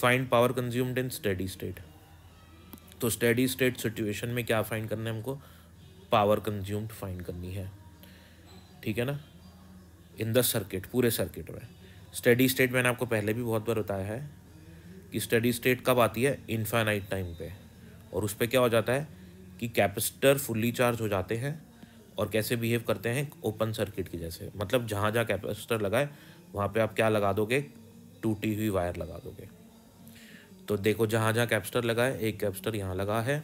Find power consumed in steady state तो steady state situation में क्या फाइंड करना है हमको पावर कंज्यूम्ड फाइंड करनी है ठीक है ना इन द सर्किट पूरे सर्किट में स्टडी स्टेट मैंने आपको पहले भी बहुत बार बताया है कि स्टडी स्टेट कब आती है इन्फाइनाइट टाइम पे और उस पर क्या हो जाता है कि कैपेसिटर फुल्ली चार्ज हो जाते हैं और कैसे बिहेव करते हैं ओपन सर्किट की जैसे मतलब जहाँ जहाँ कैपेसिटर लगाए वहाँ पे आप क्या लगा दोगे टूटी हुई वायर लगा दोगे तो देखो जहाँ जहाँ कैपेसिटर लगा है एक कैपेसिटर यहाँ लगा है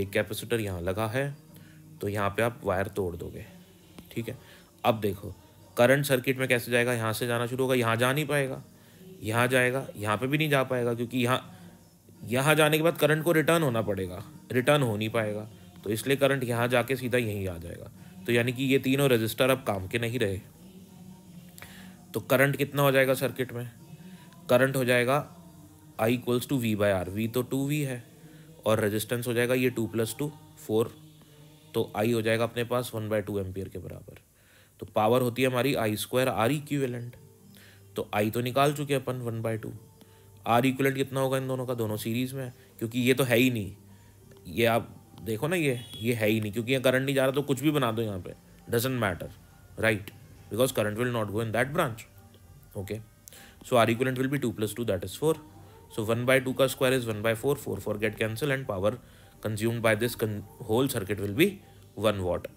एक कैपेसिटर यहाँ लगा है तो यहाँ पे आप वायर तोड़ दोगे ठीक है अब देखो करंट सर्किट में कैसे जाएगा यहाँ से जाना शुरू होगा यहाँ जा नहीं पाएगा यहाँ जाएगा यहाँ पे भी नहीं जा पाएगा क्योंकि यहाँ यहाँ जाने के बाद करंट को रिटर्न होना पड़ेगा रिटर्न हो नहीं पाएगा तो इसलिए करंट यहाँ जाके सीधा यहीं आ जाएगा तो यानी कि ये तीनों रजिस्टर अब काम के नहीं रहे तो करंट कितना हो जाएगा सर्किट में करंट हो जाएगा I equals to V by R V तो टू वी है और रेजिस्टेंस हो जाएगा ये टू प्लस टू फोर तो आई हो जाएगा अपने पास वन बाई टू एम्पियर के बराबर तो पावर होती है हमारी आई स्क्वायर आर इक्वेलेंट तो आई तो निकाल चुके अपन one by two R equivalent कितना होगा इन दोनों का दोनों सीरीज़ में क्योंकि ये तो है ही नहीं ये आप देखो ना ये ये है ही नहीं क्योंकि ये करंट नहीं जा रहा तो कुछ भी बना दो यहाँ पे doesn't matter right because current will not go in that branch okay so R equivalent will be two plus two that is four So 1 by 2 ka square is 1 by 4, 4, 4 get cancelled and power consumed by this con whole circuit will be 1 watt.